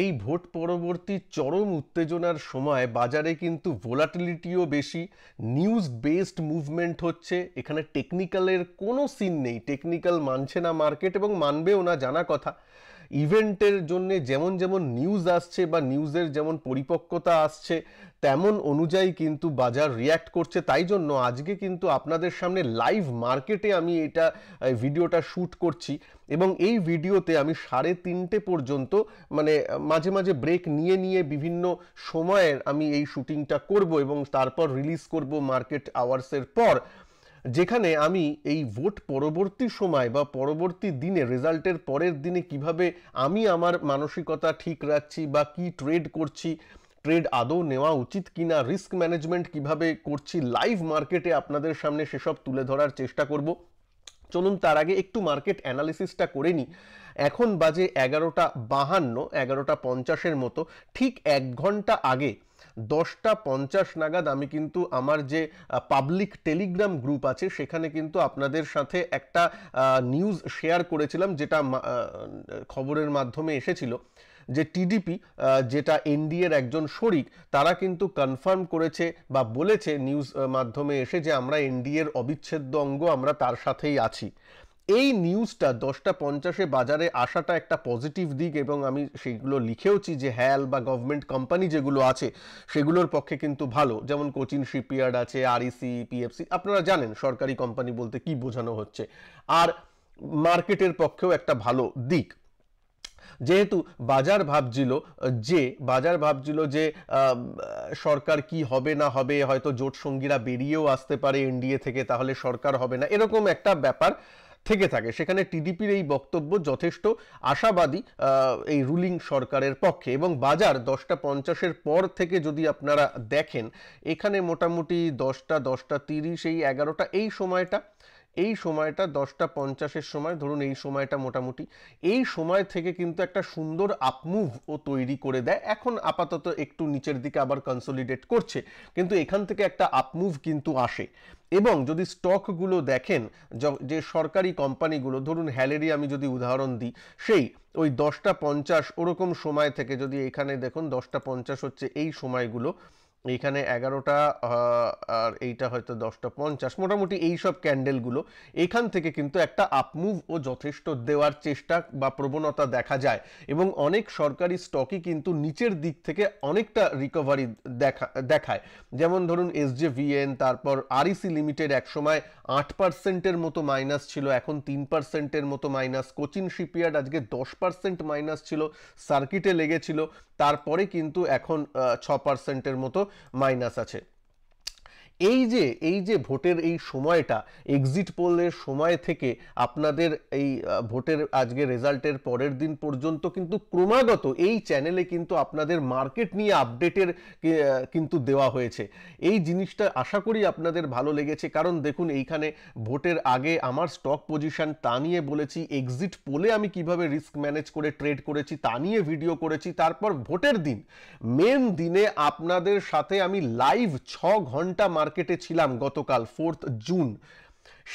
এই ভোট পরবর্তী চরম উত্তেজনার সময় বাজারে কিন্তু ভোলাটিলিটিও বেশি নিউজ বেসড মুভমেন্ট হচ্ছে এখানে টেকনিক্যালের কোনো সিন নেই টেকনিক্যাল মানছে না মার্কেট এবং মানবেও না জানা কথা ইভেন্টের জন্য যেমন যেমন নিউজ আসছে বা নিউজের যেমন পরিপক্কতা আসছে তেমন অনুযায়ী কিন্তু বাজার রিয়্যাক্ট করছে তাই জন্য আজকে কিন্তু আপনাদের সামনে লাইভ মার্কেটে আমি এটা ভিডিওটা শ্যুট করছি এবং এই ভিডিওতে আমি সাড়ে তিনটে পর্যন্ত মানে মাঝে মাঝে ব্রেক নিয়ে নিয়ে বিভিন্ন সময়ের আমি এই শ্যুটিংটা করব এবং তারপর রিলিজ করব মার্কেট আওয়ার্সের পর যেখানে আমি এই ভোট পরবর্তী সময় বা পরবর্তী দিনে রেজাল্টের পরের দিনে কিভাবে আমি আমার মানসিকতা ঠিক রাখছি বা কি ট্রেড করছি ট্রেড আদৌ নেওয়া উচিত কিনা রিস্ক ম্যানেজমেন্ট কিভাবে করছি লাইভ মার্কেটে আপনাদের সামনে সেসব তুলে ধরার চেষ্টা করব চলুন তার আগে একটু মার্কেট অ্যানালিসিসটা করে নিই এখন বাজে এগারোটা বাহান্ন এগারোটা পঞ্চাশের মতো ঠিক এক ঘন্টা আগে দশটা পঞ্চাশ নাগাদ আমি কিন্তু আমার যে পাবলিক টেলিগ্রাম গ্রুপ আছে সেখানে কিন্তু আপনাদের সাথে একটা নিউজ শেয়ার করেছিলাম যেটা খবরের মাধ্যমে এসেছিল যে টিডিপি যেটা এনডিএর একজন শরিক তারা কিন্তু কনফার্ম করেছে বা বলেছে নিউজ মাধ্যমে এসে যে আমরা এনডিএর অবিচ্ছেদ্য অঙ্গ আমরা তার সাথেই আছি এই নিউজটা দশটা পঞ্চাশে বাজারে আসাটা একটা পজিটিভ দিক এবং আমি সেইগুলো লিখেওছি যে হ্যাল বা গভর্নমেন্ট কোম্পানি যেগুলো আছে সেগুলোর পক্ষে কিন্তু ভালো যেমন কোচিন শিপইয়ার্ড আছে আরইসি পিএফসি e আপনারা জানেন সরকারি কোম্পানি বলতে কি বোঝানো হচ্ছে আর মার্কেটের পক্ষেও একটা ভালো দিক যেহেতু বাজার ভাবছিল যে বাজার ভাবছিল যে সরকার কি হবে না হবে হয়তো জোট সঙ্গীরা বেরিয়েও আসতে পারে এনডিএ থেকে তাহলে সরকার হবে না এরকম একটা ব্যাপার থেকে থাকে সেখানে টিডিপির এই বক্তব্য যথেষ্ট আশাবাদী এই রুলিং সরকারের পক্ষে এবং বাজার দশটা পঞ্চাশের পর থেকে যদি আপনারা দেখেন এখানে মোটামুটি দশটা দশটা তিরিশ এই এগারোটা এই সময়টা এই সময়টা দশটা পঞ্চাশের সময় ধরুন এই সময়টা মোটামুটি এই সময় থেকে কিন্তু একটা সুন্দর আপমুভ ও তৈরি করে দেয় এখন আপাতত একটু নিচের দিকে আবার কনসোলিডেট করছে কিন্তু এখান থেকে একটা আপমুভ কিন্তু আসে এবং যদি স্টকগুলো দেখেন যে সরকারি কোম্পানিগুলো ধরুন হ্যালেরি আমি যদি উদাহরণ দিই সেই ওই দশটা পঞ্চাশ ওরকম সময় থেকে যদি এখানে দেখুন দশটা পঞ্চাশ হচ্ছে এই সময়গুলো এইখানে এগারোটা আর এইটা হয়তো দশটা পঞ্চাশ মোটামুটি এই সব ক্যান্ডেলগুলো এখান থেকে কিন্তু একটা আপমুভ ও যথেষ্ট দেওয়ার চেষ্টা বা প্রবণতা দেখা যায় এবং অনেক সরকারি স্টকই কিন্তু নিচের দিক থেকে অনেকটা রিকভারি দেখা দেখায় যেমন ধরুন এসজেভিএন তারপর আরইসি লিমিটেড e একসময় আট পার্সেন্টের মতো মাইনাস ছিল এখন তিন পার্সেন্টের মতো মাইনাস কোচিন শিপইয়ার্ড আজকে দশ পার্সেন্ট মাইনাস ছিল সার্কিটে লেগেছিল তারপরে কিন্তু এখন ছ পার্সেন্টের মতো মাইনাস আছে এই যে এই যে ভোটের এই সময়টা এক্সিট পোলের সময় থেকে আপনাদের এই ভোটের আজকে রেজাল্টের পরের দিন পর্যন্ত কিন্তু ক্রমাগত এই চ্যানেলে কিন্তু আপনাদের মার্কেট নিয়ে আপডেটের কিন্তু দেওয়া হয়েছে এই জিনিসটা আশা করি আপনাদের ভালো লেগেছে কারণ দেখুন এইখানে ভোটের আগে আমার স্টক পজিশন তা নিয়ে বলেছি এক্সিট পোলে আমি কিভাবে রিস্ক ম্যানেজ করে ট্রেড করেছি তা নিয়ে ভিডিও করেছি তারপর ভোটের দিন মেন দিনে আপনাদের সাথে আমি লাইভ ছ ঘন্টা মার্কেট মার্কেটে ছিলাম গতকাল ফোর্থ জুন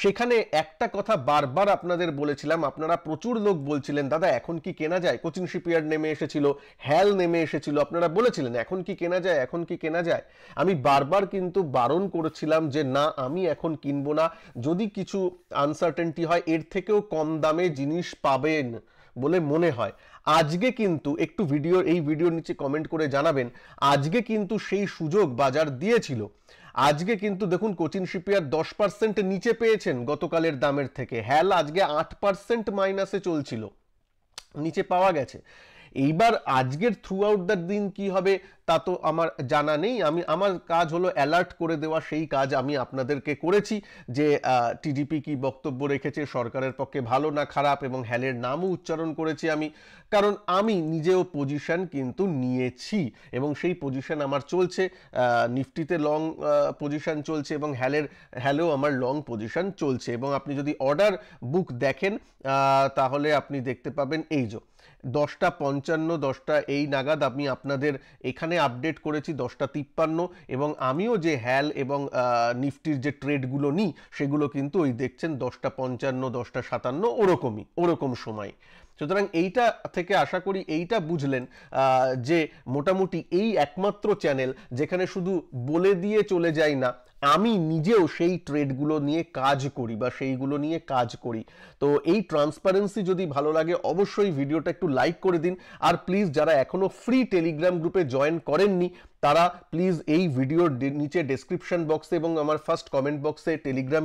সেখানে একটা কথা বারবার আপনাদের বলেছিলাম আপনারা প্রচুর লোক বলছিলেন দাদা এখন কি কেনা যায় কোচিং শিপিয়ার্ড নেমে এসেছিল হ্যাল নেমে এসেছিল আপনারা বলেছিলেন এখন কি কেনা যায় এখন কি কেনা যায় আমি বারবার কিন্তু বারণ করেছিলাম যে না আমি এখন কিনবো না যদি কিছু আনসার্টেনটি হয় এর থেকেও কম দামে জিনিস পাবেন বলে মনে হয় আজকে কিন্তু একটু ভিডিও এই ভিডিওর নিচে কমেন্ট করে জানাবেন আজকে কিন্তু সেই সুযোগ বাজার দিয়েছিল আজকে কিন্তু দেখুন কোচিন শিপিয়ার দশ পার্সেন্ট নিচে পেয়েছেন গতকালের দামের থেকে হ্যাল আজকে আট পার্সেন্ট মাইনাসে চলছিল নিচে পাওয়া গেছে এইবার আজকের থ্রু আউট দ্য দিন কি হবে তা তো আমার জানা নেই আমি আমার কাজ হলো অ্যালার্ট করে দেওয়া সেই কাজ আমি আপনাদেরকে করেছি যে টিডিপি কি বক্তব্য রেখেছে সরকারের পক্ষে ভালো না খারাপ এবং হ্যালের নামও উচ্চারণ করেছি আমি কারণ আমি নিজেও পজিশন কিন্তু নিয়েছি এবং সেই পজিশন আমার চলছে নিফটিতে লং পজিশন চলছে এবং হ্যালের হ্যালেও আমার লং পজিশন চলছে এবং আপনি যদি অর্ডার বুক দেখেন তাহলে আপনি দেখতে পাবেন এই যে দশটা পঞ্চান্ন দশটা এই নাগাদ আমি আপনাদের এখানে আপডেট করেছি দশটা তিপ্পান্ন এবং আমিও যে হ্যাল এবং নিফটির যে ট্রেডগুলো নিই সেগুলো কিন্তু ওই দেখছেন দশটা পঞ্চান্ন দশটা সাতান্ন ওরকমই ওরকম সময় সুতরাং এইটা থেকে আশা করি এইটা বুঝলেন যে মোটামুটি এই একমাত্র চ্যানেল যেখানে শুধু বলে দিয়ে চলে যায় না আমি নিজেও সেই ট্রেডগুলো নিয়ে কাজ করি বা সেইগুলো নিয়ে কাজ করি তো এই ট্রান্সপারেন্সি যদি ভালো লাগে অবশ্যই ভিডিওটা একটু লাইক করে দিন আর প্লিজ যারা এখনও ফ্রি টেলিগ্রাম গ্রুপে জয়েন করেননি তারা প্লিজ এই ভিডিওর নিচে ডেসক্রিপশন বক্সে এবং আমার ফার্স্ট কমেন্ট বক্সে টেলিগ্রাম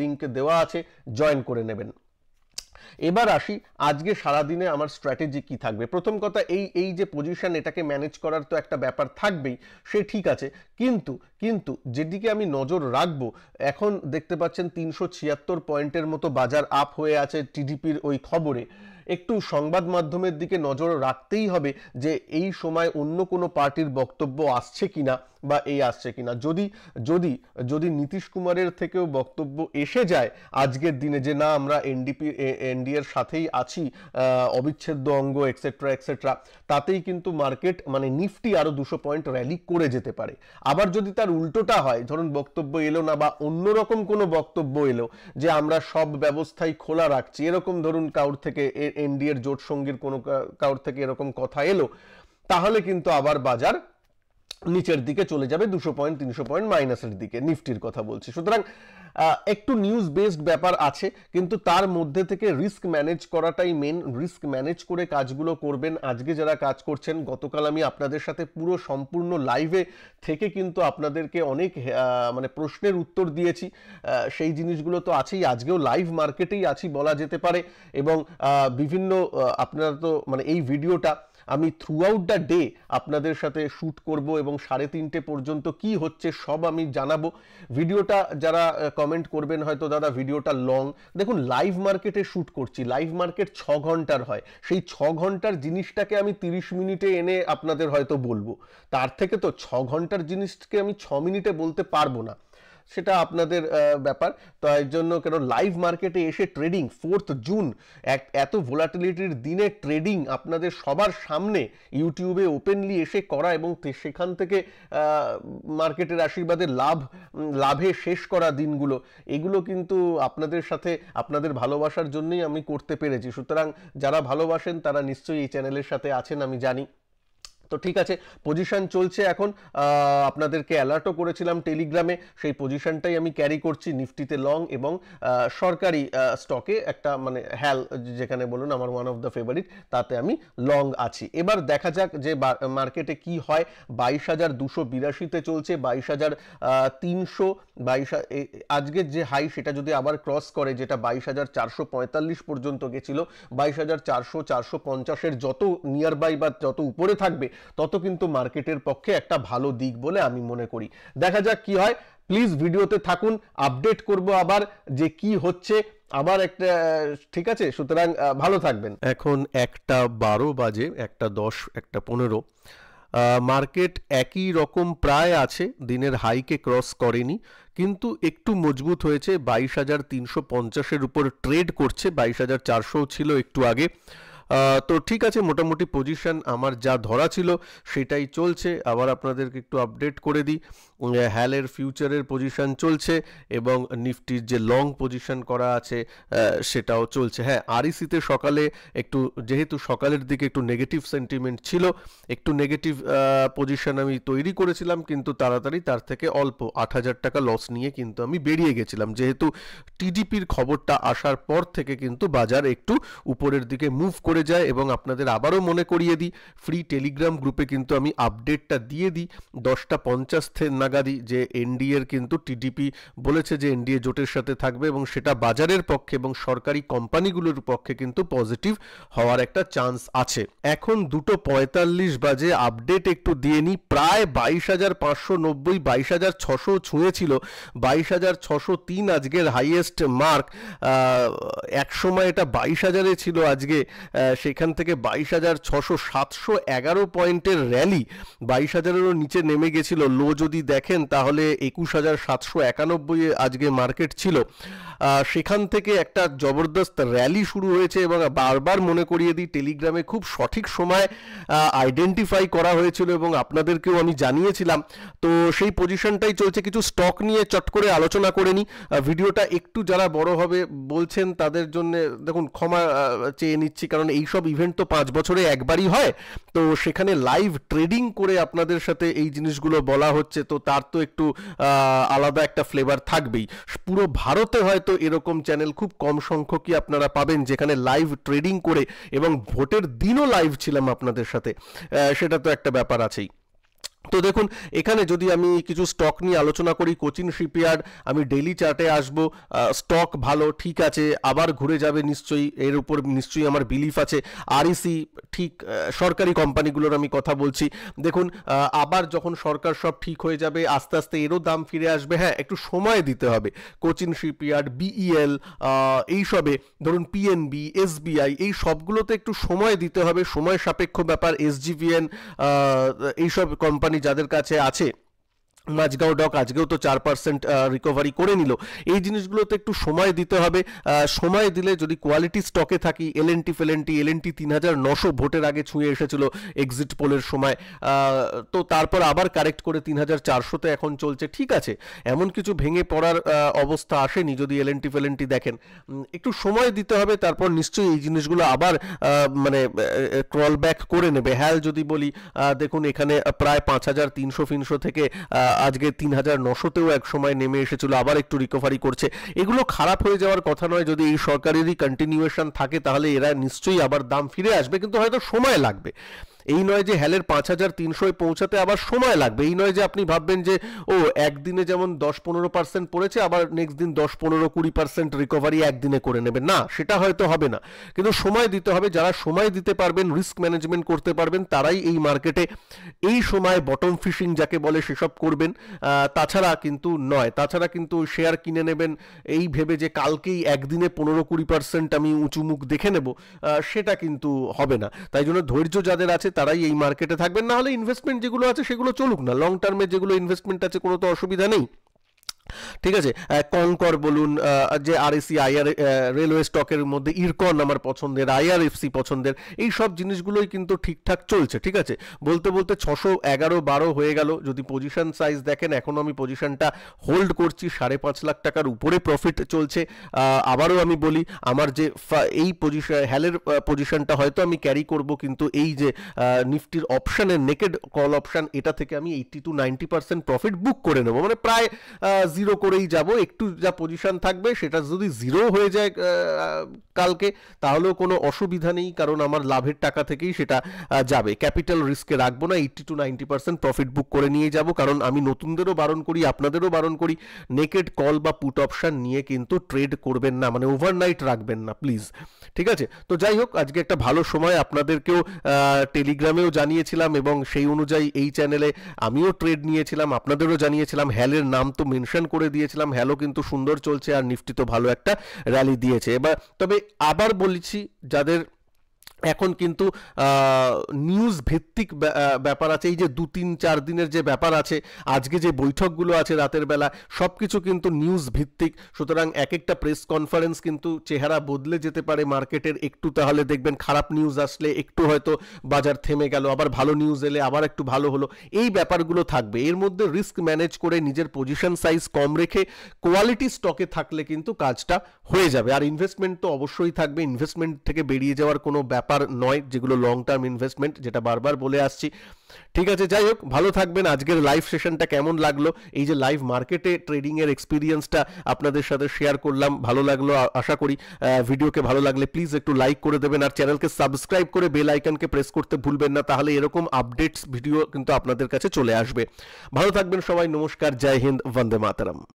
লিঙ্ক দেওয়া আছে জয়েন করে নেবেন এবার আসি আজকে সারাদিনে আমার স্ট্র্যাটেজি কি থাকবে প্রথম কথা এই এই যে পজিশন এটাকে ম্যানেজ করার তো একটা ব্যাপার থাকবেই সে ঠিক আছে কিন্তু কিন্তু যেদিকে আমি নজর রাখবো এখন দেখতে পাচ্ছেন তিনশো ছিয়াত্তর পয়েন্টের মতো বাজার আপ হয়ে আছে টিডিপির ওই খবরে একটু সংবাদ মাধ্যমের দিকে নজর রাখতেই হবে যে এই সময় অন্য কোনো পার্টির বক্তব্য আসছে কিনা বা এই আসছে কিনা যদি যদি যদি নীতিশ কুমারের থেকেও বক্তব্য এসে যায় আজকের দিনে যে না আমরা এনডিপি এনডিএর সাথেই আছি অবিচ্ছেদ্য অঙ্গ এক্সেট্রা এক্সেট্রা তাতেই কিন্তু মার্কেট মানে নিফটি আরও দুশো পয়েন্ট র্যালি করে যেতে পারে আবার যদি তার উল্টোটা হয় ধরুন বক্তব্য এলো না বা অন্যরকম কোনো বক্তব্য এলো যে আমরা সব ব্যবস্থাই খোলা রাখছি এরকম ধরুন কাউর থেকে এনডিএর জোট সঙ্গীর কোনো কারোর থেকে এরকম কথা এলো তাহলে কিন্তু আবার বাজার নিচের দিকে চলে যাবে দুশো পয়েন্ট তিনশো পয়েন্ট মাইনাসের দিকে নিফটির কথা বলছি সুতরাং একটু নিউজ বেসড ব্যাপার আছে কিন্তু তার মধ্যে থেকে রিস্ক ম্যানেজ করাটাই মেন রিস্ক ম্যানেজ করে কাজগুলো করবেন আজকে যারা কাজ করছেন গতকাল আমি আপনাদের সাথে পুরো সম্পূর্ণ লাইভে থেকে কিন্তু আপনাদেরকে অনেক মানে প্রশ্নের উত্তর দিয়েছি সেই জিনিসগুলো তো আছেই আজকেও লাইভ মার্কেটেই আছি বলা যেতে পারে এবং বিভিন্ন আপনারা তো মানে এই ভিডিওটা আমি থ্রু আউট দ্য ডে আপনাদের সাথে শ্যুট করব এবং সাড়ে তিনটে পর্যন্ত কি হচ্ছে সব আমি জানাবো ভিডিওটা যারা কমেন্ট করবেন হয়তো দাদা ভিডিওটা লং দেখুন লাইভ মার্কেটে শ্যুট করছি লাইভ মার্কেট ছ ঘন্টার হয় সেই ছ ঘন্টার জিনিসটাকে আমি তিরিশ মিনিটে এনে আপনাদের হয়তো বলবো তার থেকে তো ছ ঘন্টার জিনিসকে আমি ছ মিনিটে বলতে পারবো না সেটা আপনাদের ব্যাপার তাই জন্য কেন লাইভ মার্কেটে এসে ট্রেডিং ফোর্থ জুন এক এত ভোলাটিলিটির দিনে ট্রেডিং আপনাদের সবার সামনে ইউটিউবে ওপেনলি এসে করা এবং সেখান থেকে মার্কেটের আশীর্বাদে লাভ লাভে শেষ করা দিনগুলো এগুলো কিন্তু আপনাদের সাথে আপনাদের ভালোবাসার জন্যই আমি করতে পেরেছি সুতরাং যারা ভালোবাসেন তারা নিশ্চয়ই এই চ্যানেলের সাথে আছেন আমি জানি তো ঠিক আছে পজিশন চলছে এখন আপনাদেরকে অ্যালার্টও করেছিলাম টেলিগ্রামে সেই পজিশনটাই আমি ক্যারি করছি নিফটিতে লং এবং সরকারি স্টকে একটা মানে হ্যাল যেখানে বলুন আমার ওয়ান অফ দ্য ফেভারিট তাতে আমি লং আছি এবার দেখা যাক যে মার্কেটে কি হয় বাইশ হাজার দুশো বিরাশিতে চলছে বাইশ হাজার তিনশো বাইশ আজকের যে হাই সেটা যদি আবার ক্রস করে যেটা বাইশ হাজার চারশো পঁয়তাল্লিশ পর্যন্ত গেছিল বাইশ হাজার চারশো চারশো পঞ্চাশের যত নিয়ারবাই বা যত উপরে থাকবে তত কিন্তু মার্কেটের পক্ষে একটা ভালো দিক বলে আমি মনে করি দেখা যাক কি হয় প্লিজ ভিডিওতে থাকুন আপডেট করব আবার যে কি হচ্ছে আবার একটা ঠিক আছে সুতরাং ভালো থাকবেন এখন একটা বারো বাজে একটা দশ একটা পনেরো মার্কেট একই রকম প্রায় আছে দিনের হাইকে ক্রস করেনি কিন্তু একটু মজবুত হয়েছে বাইশ হাজার তিনশো পঞ্চাশের উপর ট্রেড করছে বাইশ হাজার চারশো ছিল একটু আগে তো ঠিক আছে মোটামুটি পজিশন আমার যা ধরা ছিল সেটাই চলছে আবার আপনাদেরকে একটু আপডেট করে দিই হ্যালের ফিউচারের পজিশন চলছে এবং নিফটির যে লং পজিশন করা আছে সেটাও চলছে হ্যাঁ আরিসিতে সকালে একটু যেহেতু সকালের দিকে একটু নেগেটিভ সেন্টিমেন্ট ছিল একটু নেগেটিভ পজিশন আমি তৈরি করেছিলাম কিন্তু তাড়াতাড়ি তার থেকে অল্প আট হাজার টাকা লস নিয়ে কিন্তু আমি বেরিয়ে গেছিলাম যেহেতু টিডিপির খবরটা আসার পর থেকে কিন্তু বাজার একটু উপরের দিকে মুভ করে করে যায় এবং আপনাদের আবারও মনে করিয়ে দিই ফ্রি টেলিগ্রাম গ্রুপে কিন্তু আমি আপডেটটা দিয়ে দিই দশটা পঞ্চাশ নাগাদি যে এনডিএর কিন্তু টিডিপি বলেছে যে এনডিএ জোটের সাথে থাকবে এবং সেটা বাজারের পক্ষে এবং সরকারি কোম্পানিগুলোর পক্ষে কিন্তু পজিটিভ হওয়ার একটা চান্স আছে এখন দুটো পঁয়তাল্লিশ বাজে আপডেট একটু দিয়ে নিই প্রায় বাইশ হাজার পাঁচশো নব্বই বাইশ হাজার ছশো ছুঁয়েছিল বাইশ হাজার ছশো তিন আজকের হাইয়েস্ট মার্ক এক সময় এটা বাইশ হাজারে ছিল আজকে সেখান থেকে বাইশ হাজার ছশো সাতশো এগারো পয়েন্টের র্যালি বাইশ হাজারেরও নিচে নেমে গেছিল লো যদি দেখেন তাহলে একুশ হাজার সাতশো একানব্বই আজকে মার্কেট ছিল সেখান থেকে একটা জবরদস্ত র্যালি শুরু হয়েছে এবং বারবার মনে করিয়ে দিই টেলিগ্রামে খুব সঠিক সময় আইডেন্টিফাই করা হয়েছিল এবং আপনাদেরকেও আমি জানিয়েছিলাম তো সেই পজিশনটাই চলছে কিছু স্টক নিয়ে চট করে আলোচনা করে নিই ভিডিওটা একটু যারা বড় হবে বলছেন তাদের জন্য দেখুন ক্ষমা চেয়ে নিচ্ছি কারণ এইসব ইভেন্ট তো পাঁচ বছরে একবারই হয় তো সেখানে লাইভ ট্রেডিং করে আপনাদের সাথে এই জিনিসগুলো বলা হচ্ছে তো তার তো একটু আলাদা একটা ফ্লেভার থাকবেই পুরো ভারতে হয়তো এরকম চ্যানেল খুব কম সংখ্যকই আপনারা পাবেন যেখানে লাইভ ট্রেডিং করে এবং ভোটের দিনও লাইভ ছিলাম আপনাদের সাথে সেটা তো একটা ব্যাপার আছেই তো দেখুন এখানে যদি আমি কিছু স্টক নিয়ে আলোচনা করি কোচিন শিপইয়ার্ড আমি ডেলি চার্টে আসব স্টক ভালো ঠিক আছে আবার ঘুরে যাবে নিশ্চয়ই এর উপর নিশ্চয়ই আমার বিলিফ আছে আরইসি e ঠিক সরকারি কোম্পানিগুলোর আমি কথা বলছি দেখুন আবার যখন সরকার সব ঠিক হয়ে যাবে আস্তে আস্তে এরও দাম ফিরে আসবে হ্যাঁ একটু সময় দিতে হবে কোচিন শিপইয়ার্ড বিইএল e এইসবে ধরুন পিএনবি এসবিআই এই সবগুলোতে একটু সময় দিতে হবে সময় সাপেক্ষ ব্যাপার এসজিভিএন এইসব কোম্পানি কোম্পানি যাদের কাছে আছে মাঝগাঁও ডক আজকেও তো চার পার্সেন্ট রিকভারি করে নিল এই জিনিসগুলোতে একটু সময় দিতে হবে সময় দিলে যদি কোয়ালিটি স্টকে থাকি এলএনটি এন টি তিন হাজার নশো ভোটের আগে ছুঁয়ে এসেছিল এক্সিট পোলের সময় তো তারপর আবার কারেক্ট করে তিন হাজার চারশোতে এখন চলছে ঠিক আছে এমন কিছু ভেঙে পড়ার অবস্থা আসেনি যদি এলএনটি টি দেখেন একটু সময় দিতে হবে তারপর নিশ্চয়ই এই জিনিসগুলো আবার মানে ক্রল ব্যাক করে নেবে হ্যাল যদি বলি দেখুন এখানে প্রায় পাঁচ হাজার তিনশো ফিনশো থেকে আজকে তিন হাজার নশোতেও এক সময় নেমে এসেছিল আবার একটু রিকভারি করছে এগুলো খারাপ হয়ে যাওয়ার কথা নয় যদি এই সরকারেরই কন্টিনিউয়েশন থাকে তাহলে এরা নিশ্চয়ই আবার দাম ফিরে আসবে কিন্তু হয়তো সময় লাগবে এই নয় যে হ্যালের পাঁচ হাজার তিনশোয় পৌঁছাতে আবার সময় লাগবে এই নয় যে আপনি ভাববেন যে ও একদিনে যেমন দশ পনেরো পার্সেন্ট পড়েছে আবার নেক্সট দিন দশ পনেরো কুড়ি পার্সেন্ট রিকভারি একদিনে করে নেবে না সেটা হয়তো হবে না কিন্তু সময় দিতে হবে যারা সময় দিতে পারবেন রিস্ক ম্যানেজমেন্ট করতে পারবেন তারাই এই মার্কেটে এই সময় বটম ফিশিং যাকে বলে সেসব করবেন তাছাড়া কিন্তু নয় তাছাড়া কিন্তু শেয়ার কিনে নেবেন এই ভেবে যে কালকেই একদিনে পনেরো কুড়ি পার্সেন্ট আমি উঁচু মুখ দেখে নেব সেটা কিন্তু হবে না তাই জন্য ধৈর্য যাদের আছে তারাই এই মার্কেটে থাকবেন না হলে ইনভেস্টমেন্ট যেগুলো আছে সেগুলো চলুক না লং টার্মে যেগুলো ইনভেস্টমেন্ট আছে কোনো তো অসুবিধা নেই ঠিক আছে কঙ্কর বলুন যে আর এসি আইআর রেলওয়ে স্টকের মধ্যে ইরকন আমার পছন্দের আইআরএফসি পছন্দের এই সব জিনিসগুলোই কিন্তু ঠিকঠাক চলছে ঠিক আছে বলতে বলতে ছশো এগারো বারো হয়ে গেল যদি পজিশন সাইজ দেখেন এখনও আমি পজিশনটা হোল্ড করছি সাড়ে পাঁচ লাখ টাকার উপরে প্রফিট চলছে আবারও আমি বলি আমার যে এই পজিশন হ্যালের পজিশনটা হয়তো আমি ক্যারি করব কিন্তু এই যে নিফটির অপশানের নেকেড কল অপশান এটা থেকে আমি eighty to ninety percent profit book করে নেবো মানে প্রায় জিরো করেই যাব একটু যা পজিশন থাকবে সেটা যদি জিরো হয়ে যায় কালকে তাহলেও কোনো অসুবিধা নেই কারণ আমার লাভের টাকা থেকেই সেটা যাবে ক্যাপিটাল রিস্কে রাখবো না eighty to ninety percent profit book করে নিয়ে যাব কারণ আমি নতুনদেরও বারণ করি আপনাদেরও বারণ করি নেকেড কল বা পুট অপশান নিয়ে কিন্তু ট্রেড করবেন না মানে ওভারনাইট রাখবেন না প্লিজ ঠিক আছে তো যাই হোক আজকে একটা ভালো সময় আপনাদেরকেও টেলিগ্রামেও জানিয়েছিলাম এবং সেই অনুযায়ী এই চ্যানেলে আমিও ট্রেড নিয়েছিলাম আপনাদেরও জানিয়েছিলাম হ্যালের নাম তো মেনশন করে দিয়েছিলাম হ্যালো কিন্তু সুন্দর চলছে আর নিফটি তো ভালো একটা র্যালি দিয়েছে এবার তবে আবার বলছি যাদের এখন কিন্তু নিউজ ভিত্তিক ব্যাপার আছে এই যে দু তিন চার দিনের যে ব্যাপার আছে আজকে যে বৈঠকগুলো আছে রাতের বেলা সব কিছু কিন্তু নিউজ ভিত্তিক সুতরাং এক একটা প্রেস কনফারেন্স কিন্তু চেহারা বদলে যেতে পারে মার্কেটের একটু তাহলে দেখবেন খারাপ নিউজ আসলে একটু হয়তো বাজার থেমে গেল আবার ভালো নিউজ এলে আবার একটু ভালো হলো এই ব্যাপারগুলো থাকবে এর মধ্যে রিস্ক ম্যানেজ করে নিজের পজিশন সাইজ কম রেখে কোয়ালিটি স্টকে থাকলে কিন্তু কাজটা হয়ে যাবে আর ইনভেস্টমেন্ট তো অবশ্যই থাকবে ইনভেস্টমেন্ট থেকে বেরিয়ে যাওয়ার কোনো ব্যাপার ব্যাপার নয় যেগুলো লং টার্ম ইনভেস্টমেন্ট যেটা বারবার বলে আসছি ঠিক আছে যাই হোক ভালো থাকবেন আজকের লাইভ সেশনটা কেমন লাগলো এই যে লাইভ মার্কেটে ট্রেডিংয়ের এক্সপিরিয়েন্সটা আপনাদের সাথে শেয়ার করলাম ভালো লাগলো আশা করি ভিডিওকে ভালো লাগলে প্লিজ একটু লাইক করে দেবেন আর চ্যানেলকে সাবস্ক্রাইব করে বেল আইকনকে প্রেস করতে ভুলবেন না তাহলে এরকম আপডেটস ভিডিও কিন্তু আপনাদের কাছে চলে আসবে ভালো থাকবেন সবাই নমস্কার জয় হিন্দ বন্দে মাতারাম